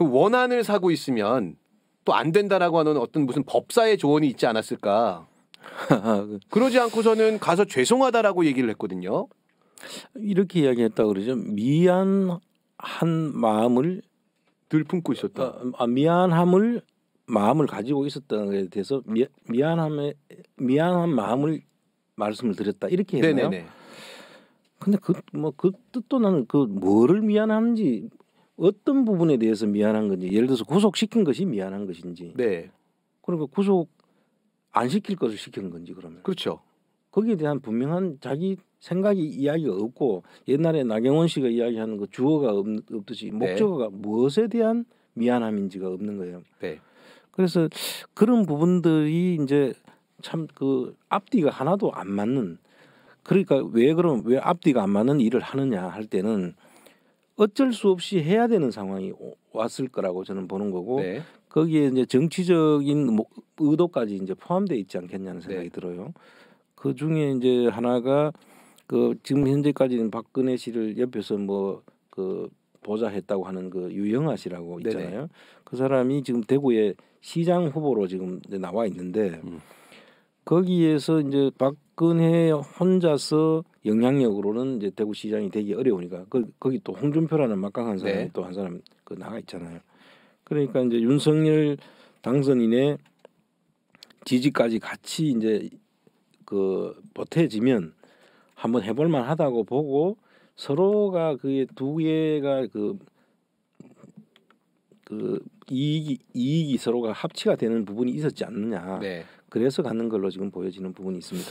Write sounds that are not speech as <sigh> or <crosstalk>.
그 원안을 사고 있으면 또 안 된다라고 하는 어떤 무슨 법사의 조언이 있지 않았을까? <laughs> 그러지 않고서는 가서 죄송하다라고 얘기를 했거든요. 이렇게 이야기했다 그러죠. 미안한 마음을 늘 품고 있었다. 어, 아, 미안함을 마음을 가지고 있었다는 것에 대해서 미, 미안함에 미안한 마음을 말씀을 드렸다 이렇게 했나요? 네네네. 근데 그 뭐그 뭐 그 뜻도 나는 그 뭐를 미안한지 어떤 부분에 대해서 미안한 건지 예를 들어서 구속시킨 것이 미안한 것인지 네. 그리고 그러니까 구속 안 시킬 것을 시킨 건지 그러면 그렇죠. 거기에 대한 분명한 자기 생각이 이야기가 없고 옛날에 나경원 씨가 이야기하는 거 그 주어가 없, 없듯이 네. 목적어가 네. 무엇에 대한 미안함인지가 없는 거예요. 네. 그래서 그런 부분들이 이제 참 그 앞뒤가 하나도 안 맞는 그러니까 왜 그럼 왜 앞뒤가 안 맞는 일을 하느냐 할 때는 어쩔 수 없이 해야 되는 상황이 왔을 거라고 저는 보는 거고 네. 거기에 이제 정치적인 뭐, 의도까지 이제 포함돼 있지 않겠냐는 생각이 네. 들어요. 그 중에 이제 하나가 그 지금 현재까지는 박근혜 씨를 옆에서 뭐 그 보좌했다고 하는 그 유영아 씨라고 있잖아요. 네네. 그 사람이 지금 대구에 시장 후보로 지금 나와 있는데 음. 거기에서 이제 박근혜 혼자서 영향력으로는 이제 대구시장이 되기 어려우니까 그, 거기 또 홍준표라는 막강한 사람이 네. 또한 사람 그 나가 있잖아요. 그러니까 이제 윤석열 당선인의 지지까지 같이 이제 그 보태지면 한번 해볼 만하다고 보고 서로가 그게 두 개가 그, 그 이익이 이익이 서로가 합치가 되는 부분이 있었지 않느냐. 네. 그래서 가는 걸로 지금 보여지는 부분이 있습니다.